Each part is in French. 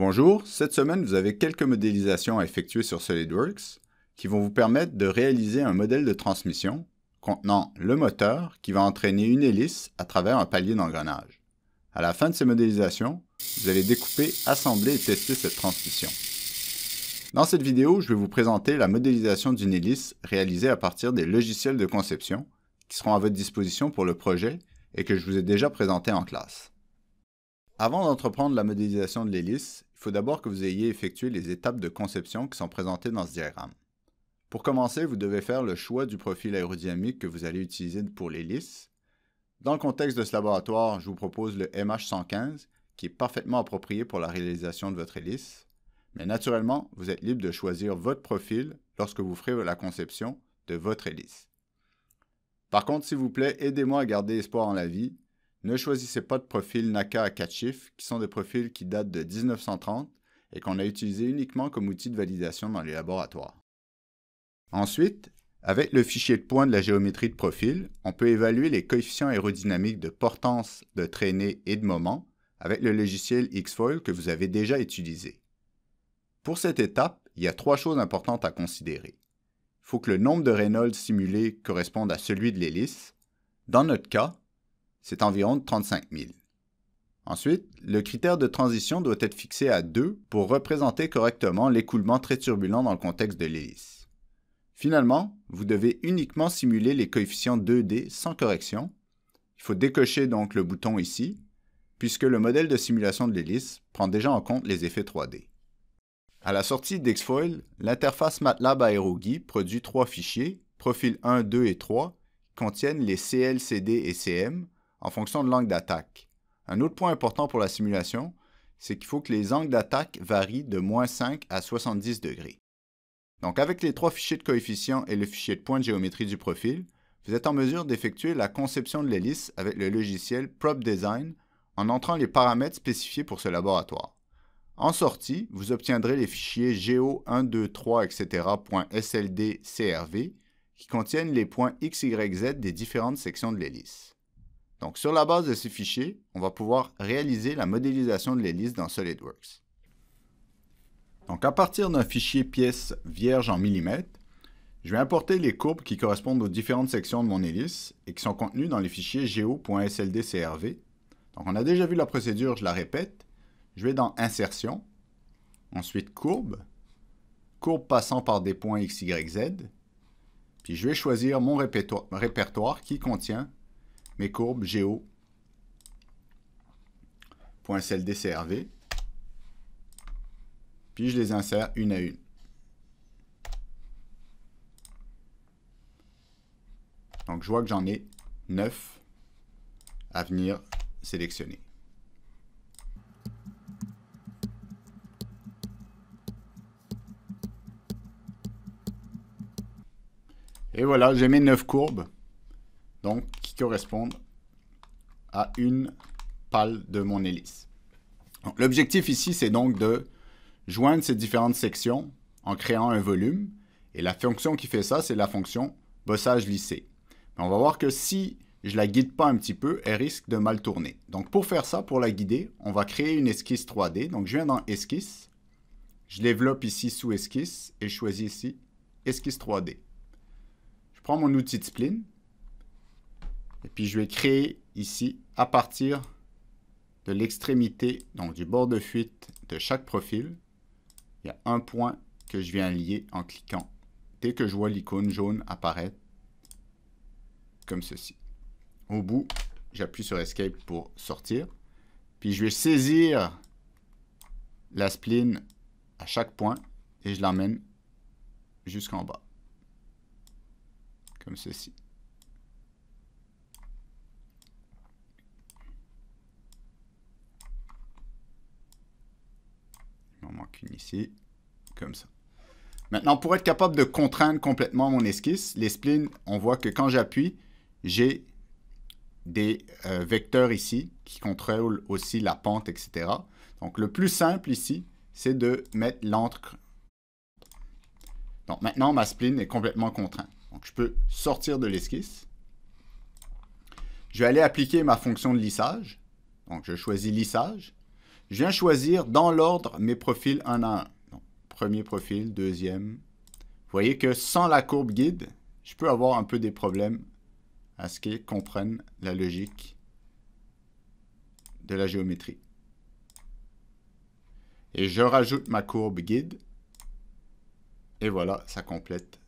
Bonjour, cette semaine vous avez quelques modélisations à effectuer sur SolidWorks qui vont vous permettre de réaliser un modèle de transmission contenant le moteur qui va entraîner une hélice à travers un palier d'engrenage. À la fin de ces modélisations, vous allez découper, assembler et tester cette transmission. Dans cette vidéo, je vais vous présenter la modélisation d'une hélice réalisée à partir des logiciels de conception qui seront à votre disposition pour le projet et que je vous ai déjà présenté en classe. Avant d'entreprendre la modélisation de l'hélice, il faut d'abord que vous ayez effectué les étapes de conception qui sont présentées dans ce diagramme. Pour commencer, vous devez faire le choix du profil aérodynamique que vous allez utiliser pour l'hélice. Dans le contexte de ce laboratoire, je vous propose le MH115, qui est parfaitement approprié pour la réalisation de votre hélice. Mais naturellement, vous êtes libre de choisir votre profil lorsque vous ferez la conception de votre hélice. Par contre, s'il vous plaît, aidez-moi à garder espoir en la vie. Ne choisissez pas de profils NACA à 4 chiffres, qui sont des profils qui datent de 1930 et qu'on a utilisés uniquement comme outil de validation dans les laboratoires. Ensuite, avec le fichier de points de la géométrie de profil, on peut évaluer les coefficients aérodynamiques de portance, de traînée et de moment avec le logiciel Xfoil que vous avez déjà utilisé. Pour cette étape, il y a trois choses importantes à considérer. Il faut que le nombre de Reynolds simulé corresponde à celui de l'hélice. Dans notre cas, c'est environ 35 000. Ensuite, le critère de transition doit être fixé à 2 pour représenter correctement l'écoulement très turbulent dans le contexte de l'hélice. Finalement, vous devez uniquement simuler les coefficients 2D sans correction. Il faut décocher donc le bouton ici, puisque le modèle de simulation de l'hélice prend déjà en compte les effets 3D. À la sortie d'Xfoil, l'interface MATLAB AeroGui produit trois fichiers, profil 1, 2 et 3, qui contiennent les CL, CD et CM, en fonction de l'angle d'attaque. Un autre point important pour la simulation, c'est qu'il faut que les angles d'attaque varient de moins 5 à 70 degrés. Donc avec les trois fichiers de coefficients et le fichier de points de géométrie du profil, vous êtes en mesure d'effectuer la conception de l'hélice avec le logiciel Prop Design en entrant les paramètres spécifiés pour ce laboratoire. En sortie, vous obtiendrez les fichiers geo123, etc.sldcrv qui contiennent les points x, y, z des différentes sections de l'hélice. Donc, sur la base de ces fichiers, on va pouvoir réaliser la modélisation de l'hélice dans SolidWorks. Donc, à partir d'un fichier pièce vierge en millimètres, je vais importer les courbes qui correspondent aux différentes sections de mon hélice et qui sont contenues dans les fichiers geo.sldcrv. Donc, on a déjà vu la procédure, je la répète. Je vais dans Insertion, ensuite Courbe, Courbe passant par des points x, y, z, puis je vais choisir mon répertoire, répertoire qui contient mes courbes géo. Puis je les insère une à une. Donc je vois que j'en ai 9 à venir sélectionner. Et voilà, j'ai mes 9 courbes. Donc correspondent à une pale de mon hélice. L'objectif ici, c'est donc de joindre ces différentes sections en créant un volume. Et la fonction qui fait ça, c'est la fonction bossage lissé. Mais on va voir que si je ne la guide pas un petit peu, elle risque de mal tourner. Donc pour faire ça, pour la guider, on va créer une esquisse 3D. Donc je viens dans Esquisse, je développe ici sous Esquisse et je choisis ici Esquisse 3D. Je prends mon outil de spline, et puis je vais créer ici à partir de l'extrémité, donc du bord de fuite de chaque profil. Il y a un point que je viens lier en cliquant. Dès que je vois l'icône jaune apparaître, comme ceci. Au bout, j'appuie sur Escape pour sortir. Puis je vais saisir la spline à chaque point et je l'emmène jusqu'en bas. Comme ceci. On manque une ici, comme ça. Maintenant, pour être capable de contraindre complètement mon esquisse, les splines, on voit que quand j'appuie, j'ai des euh, vecteurs ici qui contrôlent aussi la pente, etc. Donc, le plus simple ici, c'est de mettre l'encre. Donc, maintenant, ma spline est complètement contrainte. Donc, je peux sortir de l'esquisse. Je vais aller appliquer ma fonction de lissage. Donc, je choisis lissage. Je viens choisir dans l'ordre mes profils un à un. premier profil, deuxième. Vous voyez que sans la courbe guide, je peux avoir un peu des problèmes à ce qu'ils comprennent la logique de la géométrie. Et je rajoute ma courbe guide. Et voilà, ça complète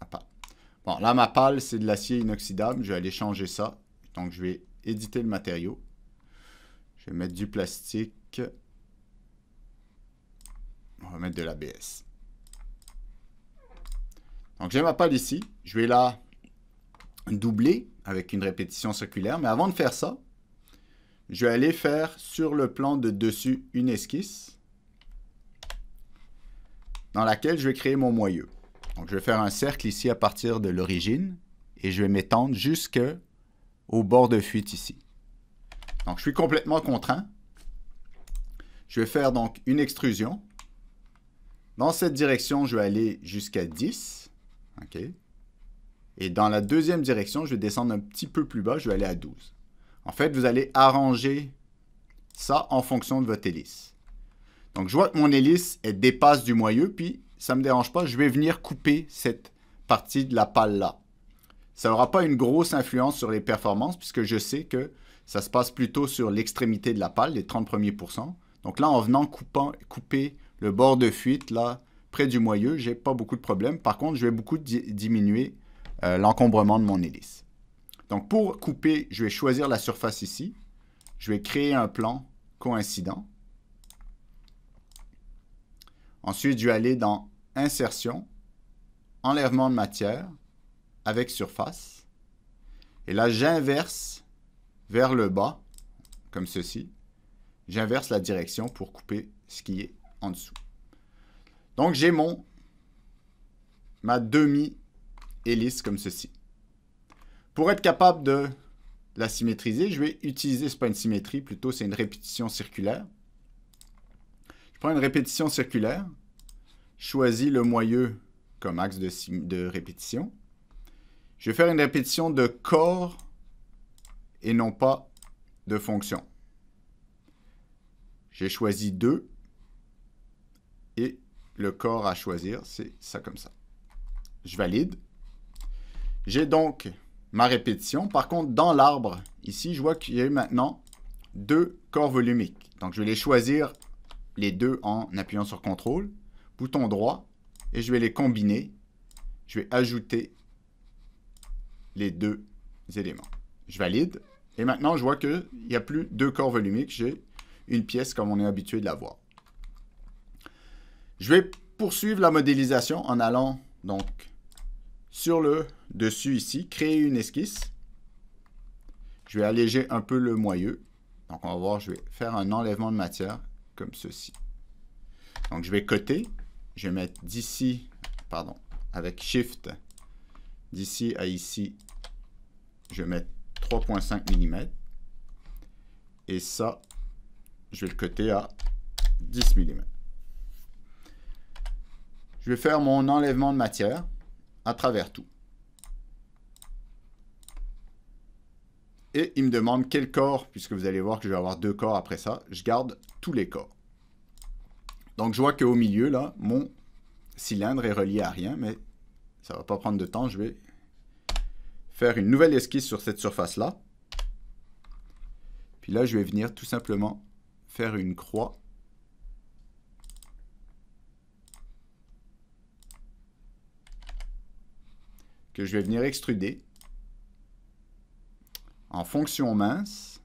ma pâle. Bon, là, ma pâle, c'est de l'acier inoxydable. Je vais aller changer ça. Donc, je vais éditer le matériau. Je vais mettre du plastique. On va mettre de l'ABS. Donc, j'ai ma palle ici. Je vais la doubler avec une répétition circulaire. Mais avant de faire ça, je vais aller faire sur le plan de dessus une esquisse dans laquelle je vais créer mon moyeu. Donc, je vais faire un cercle ici à partir de l'origine et je vais m'étendre jusqu'au bord de fuite ici. Donc, je suis complètement contraint. Je vais faire donc une extrusion. Dans cette direction, je vais aller jusqu'à 10. OK. Et dans la deuxième direction, je vais descendre un petit peu plus bas, je vais aller à 12. En fait, vous allez arranger ça en fonction de votre hélice. Donc, je vois que mon hélice, elle dépasse du moyeu, puis ça ne me dérange pas, je vais venir couper cette partie de la pale là. Ça n'aura pas une grosse influence sur les performances, puisque je sais que ça se passe plutôt sur l'extrémité de la pale, les 30 premiers pourcents. Donc là, en venant couper le bord de fuite, là, près du moyeu, n'ai pas beaucoup de problèmes. Par contre, je vais beaucoup diminuer euh, l'encombrement de mon hélice. Donc pour couper, je vais choisir la surface ici. Je vais créer un plan coïncident. Ensuite, je vais aller dans Insertion, Enlèvement de matière, avec surface. Et là, j'inverse vers le bas, comme ceci. J'inverse la direction pour couper ce qui est en dessous. Donc j'ai mon ma demi-hélice comme ceci. Pour être capable de la symétriser, je vais utiliser, ce n'est pas une symétrie, plutôt c'est une répétition circulaire. Je prends une répétition circulaire, choisis le moyeu comme axe de, de répétition. Je vais faire une répétition de corps et non pas de fonction. J'ai choisi deux et le corps à choisir, c'est ça comme ça. Je valide. J'ai donc ma répétition. Par contre, dans l'arbre, ici, je vois qu'il y a eu maintenant deux corps volumiques. Donc, je vais les choisir les deux en appuyant sur CTRL, bouton droit, et je vais les combiner. Je vais ajouter les deux éléments. Je valide. Et maintenant, je vois qu'il n'y a plus deux corps volumiques, j'ai une pièce comme on est habitué de la voir. Je vais poursuivre la modélisation en allant donc sur le dessus ici, créer une esquisse. Je vais alléger un peu le moyeu. Donc on va voir, je vais faire un enlèvement de matière comme ceci. Donc je vais coter, je vais mettre d'ici, pardon, avec Shift, d'ici à ici, je vais mettre 3.5 mm. Et ça, je vais le coter à 10 mm. Je vais faire mon enlèvement de matière à travers tout. Et il me demande quel corps, puisque vous allez voir que je vais avoir deux corps après ça, je garde tous les corps. Donc je vois qu'au milieu, là, mon cylindre est relié à rien, mais ça ne va pas prendre de temps, je vais une nouvelle esquisse sur cette surface-là. Puis là, je vais venir tout simplement faire une croix. Que je vais venir extruder en fonction mince.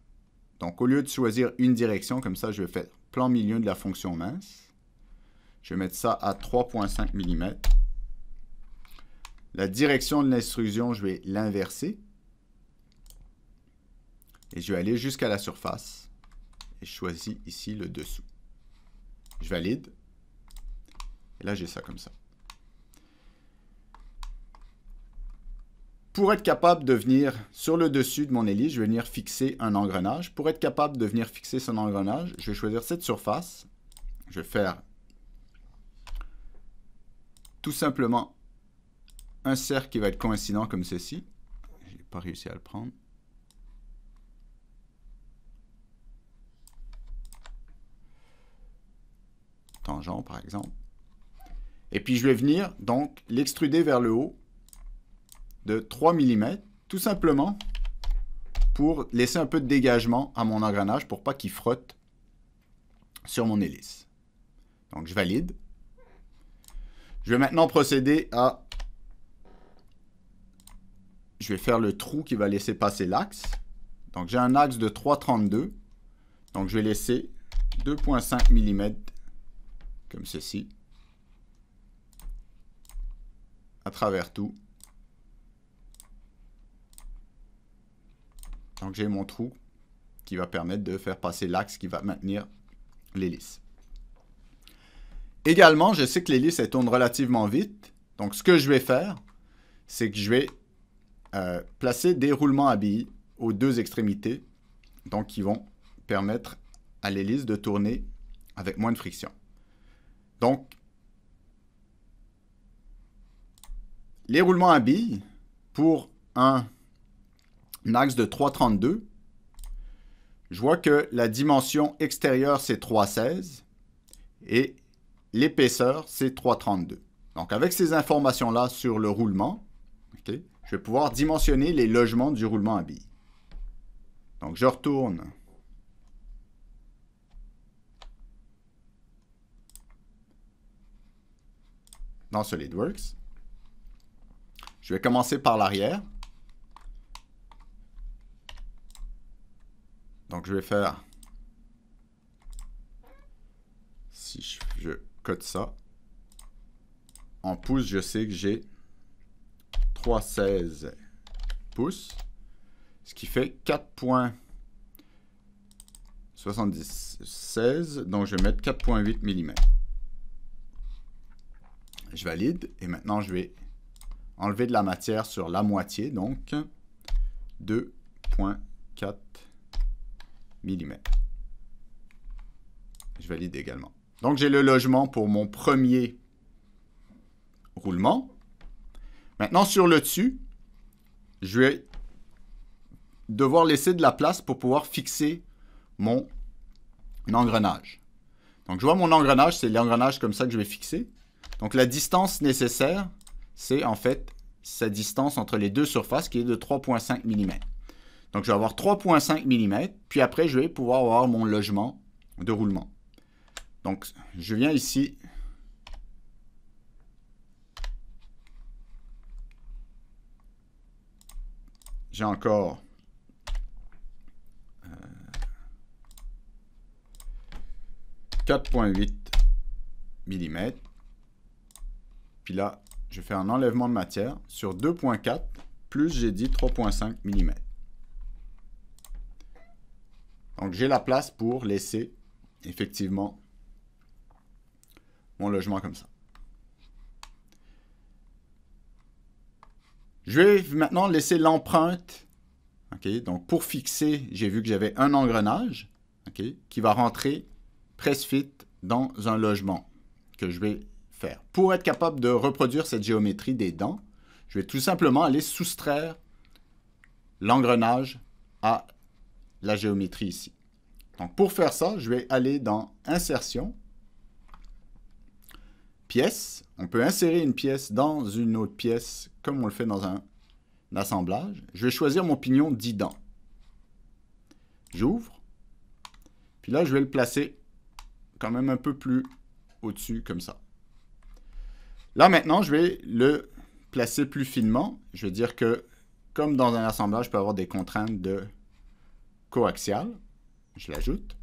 Donc, au lieu de choisir une direction, comme ça, je vais faire plan milieu de la fonction mince. Je vais mettre ça à 3,5 mm. La direction de l'instruction, je vais l'inverser. Et je vais aller jusqu'à la surface. Et je choisis ici le dessous. Je valide. Et là, j'ai ça comme ça. Pour être capable de venir sur le dessus de mon hélice, je vais venir fixer un engrenage. Pour être capable de venir fixer son engrenage, je vais choisir cette surface. Je vais faire tout simplement un cercle qui va être coïncident comme ceci. j'ai pas réussi à le prendre. Tangent, par exemple. Et puis, je vais venir, donc, l'extruder vers le haut de 3 mm, tout simplement pour laisser un peu de dégagement à mon engrenage pour pas qu'il frotte sur mon hélice. Donc, je valide. Je vais maintenant procéder à je vais faire le trou qui va laisser passer l'axe. Donc j'ai un axe de 3,32. Donc je vais laisser 2,5 mm comme ceci à travers tout. Donc j'ai mon trou qui va permettre de faire passer l'axe qui va maintenir l'hélice. Également, je sais que l'hélice elle tourne relativement vite. Donc ce que je vais faire, c'est que je vais euh, placer des roulements à billes aux deux extrémités, donc qui vont permettre à l'hélice de tourner avec moins de friction. Donc, les roulements à billes pour un, un axe de 3,32, je vois que la dimension extérieure, c'est 3,16 et l'épaisseur, c'est 3,32. Donc, avec ces informations-là sur le roulement, je vais pouvoir dimensionner les logements du roulement à billes. Donc, je retourne. Dans SolidWorks. Je vais commencer par l'arrière. Donc, je vais faire... Si je, code ça, en pouce, je sais que j'ai 16 pouces, ce qui fait 4.76, donc je vais mettre 4.8 mm. Je valide et maintenant je vais enlever de la matière sur la moitié, donc 2.4 mm. Je valide également. Donc j'ai le logement pour mon premier roulement. Maintenant, sur le dessus, je vais devoir laisser de la place pour pouvoir fixer mon engrenage. Donc, je vois mon engrenage, c'est l'engrenage comme ça que je vais fixer. Donc, la distance nécessaire, c'est en fait sa distance entre les deux surfaces qui est de 3,5 mm. Donc, je vais avoir 3,5 mm, puis après, je vais pouvoir avoir mon logement de roulement. Donc, je viens ici, J'ai encore... 4.8 euh, mm. Puis là, je fais un enlèvement de matière sur 2.4 plus j'ai dit 3.5 mm. Donc j'ai la place pour laisser effectivement mon logement comme ça. Je vais maintenant laisser l'empreinte. donc, pour fixer, j'ai vu que j'avais un engrenage qui va rentrer presque fit dans un logement que je vais faire. Pour être capable de reproduire cette géométrie des dents, je vais tout simplement aller soustraire l'engrenage à la géométrie ici. Donc, pour faire ça, je vais aller dans Insertion, Pièce. On peut insérer une pièce dans une autre pièce comme on le fait dans un, assemblage, je vais choisir mon pignon dents. J'ouvre. Puis là, je vais le placer quand même un peu plus au-dessus, comme ça. Là, maintenant, je vais le placer plus finement. Je vais dire que, comme dans un assemblage, je peux avoir des contraintes de coaxial. Je l'ajoute.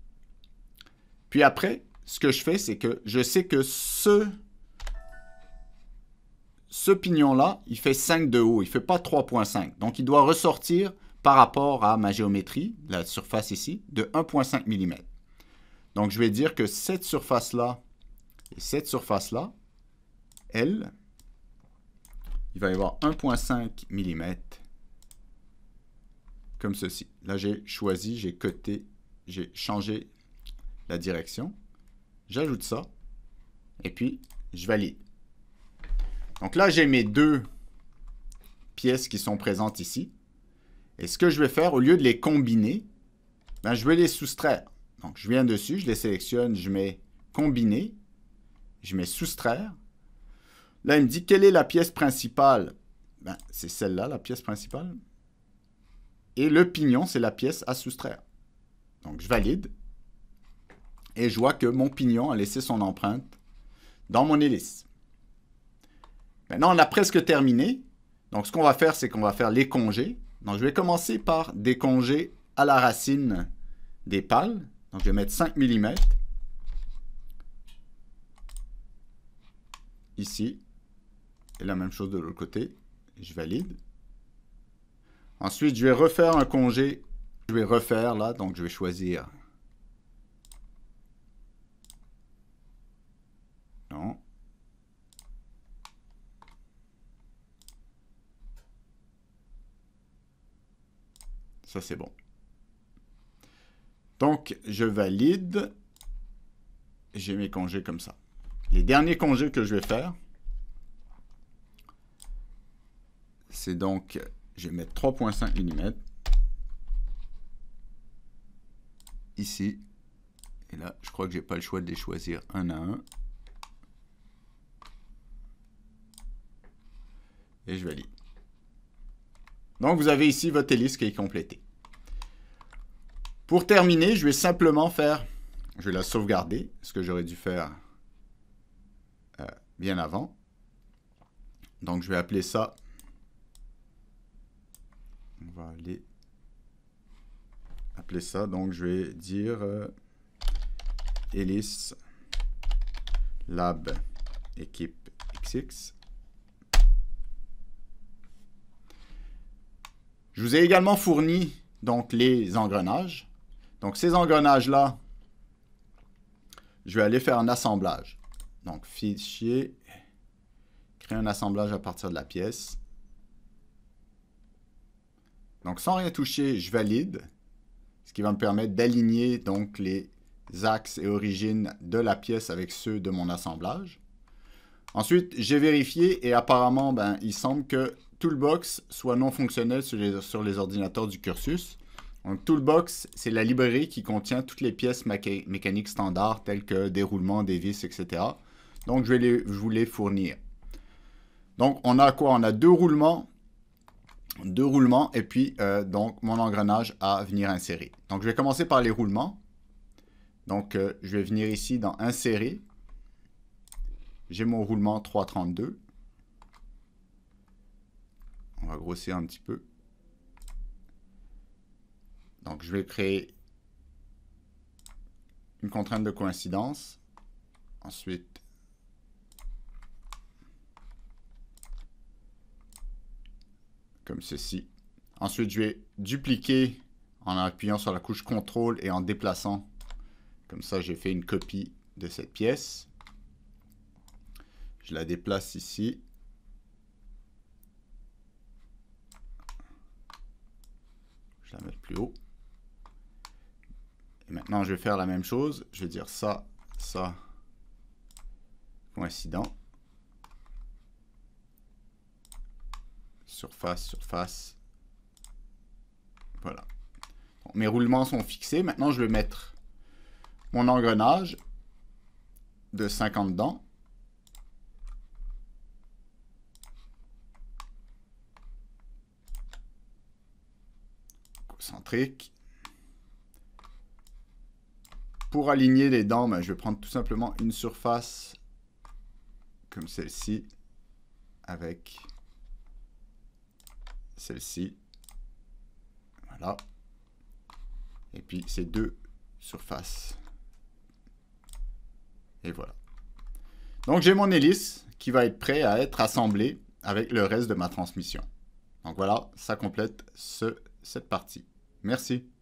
Puis après, ce que je fais, c'est que je sais que ce ce pignon-là, il fait 5 de haut, il ne fait pas 3.5. Donc, il doit ressortir par rapport à ma géométrie, la surface ici, de 1.5 mm. Donc, je vais dire que cette surface-là et cette surface-là, elle, il va y avoir 1.5 mm comme ceci. Là, j'ai choisi, j'ai coté, j'ai changé la direction. J'ajoute ça et puis je valide. Donc là, j'ai mes deux pièces qui sont présentes ici. Et ce que je vais faire, au lieu de les combiner, ben, je vais les soustraire. Donc, je viens dessus, je les sélectionne, je mets combiner, je mets soustraire. Là, il me dit quelle est la pièce principale. Ben, c'est celle-là, la pièce principale. Et le pignon, c'est la pièce à soustraire. Donc, je valide. Et je vois que mon pignon a laissé son empreinte dans mon hélice. Maintenant, on a presque terminé. Donc, ce qu'on va faire, c'est qu'on va faire les congés. Donc, je vais commencer par des congés à la racine des pales. Donc, je vais mettre 5 mm. Ici. Et la même chose de l'autre côté. Je valide. Ensuite, je vais refaire un congé. Je vais refaire là. Donc, je vais choisir Ça, c'est bon. Donc, je valide. J'ai mes congés comme ça. Les derniers congés que je vais faire, c'est donc, je vais mettre 3.5 mm. Ici. Et là, je crois que j'ai pas le choix de les choisir un à un. Et je valide. Donc, vous avez ici votre hélice qui est complétée. Pour terminer, je vais simplement faire... Je vais la sauvegarder, ce que j'aurais dû faire euh, bien avant. Donc, je vais appeler ça... On va aller appeler ça. Donc, je vais dire euh, hélice Lab équipe XX. Je vous ai également fourni donc les engrenages. Donc, ces engrenages-là, je vais aller faire un assemblage. Donc, fichier, créer un assemblage à partir de la pièce. Donc, sans rien toucher, je valide, ce qui va me permettre d'aligner donc les axes et origines de la pièce avec ceux de mon assemblage. Ensuite, j'ai vérifié et apparemment, ben, il semble que Toolbox soit non fonctionnel sur les ordinateurs du cursus. Donc, Toolbox, c'est la librairie qui contient toutes les pièces mécaniques standards telles que des roulements, des vis, etc. Donc, je vais vous les fournir. Donc, on a quoi On a deux roulements, deux roulements et puis euh, donc mon engrenage à venir insérer. Donc, je vais commencer par les roulements. Donc, euh, je vais venir ici dans Insérer. J'ai mon roulement 332. On va grossir un petit peu. Donc, je vais créer une contrainte de coïncidence. Ensuite, comme ceci. Ensuite, je vais dupliquer en appuyant sur la couche contrôle et en déplaçant. Comme ça, j'ai fait une copie de cette pièce. Je la déplace ici. Je la mets plus haut. Maintenant, je vais faire la même chose. Je vais dire ça, ça, coïncident. Surface, surface. Voilà. mes roulements sont fixés. Maintenant, je vais mettre mon engrenage de 50 dents. concentrique, pour aligner les dents, ben, je vais prendre tout simplement une surface comme celle-ci avec celle-ci. Voilà. Et puis ces deux surfaces. Et voilà. Donc j'ai mon hélice qui va être prêt à être assemblé avec le reste de ma transmission. Donc voilà, ça complète ce, cette partie. Merci.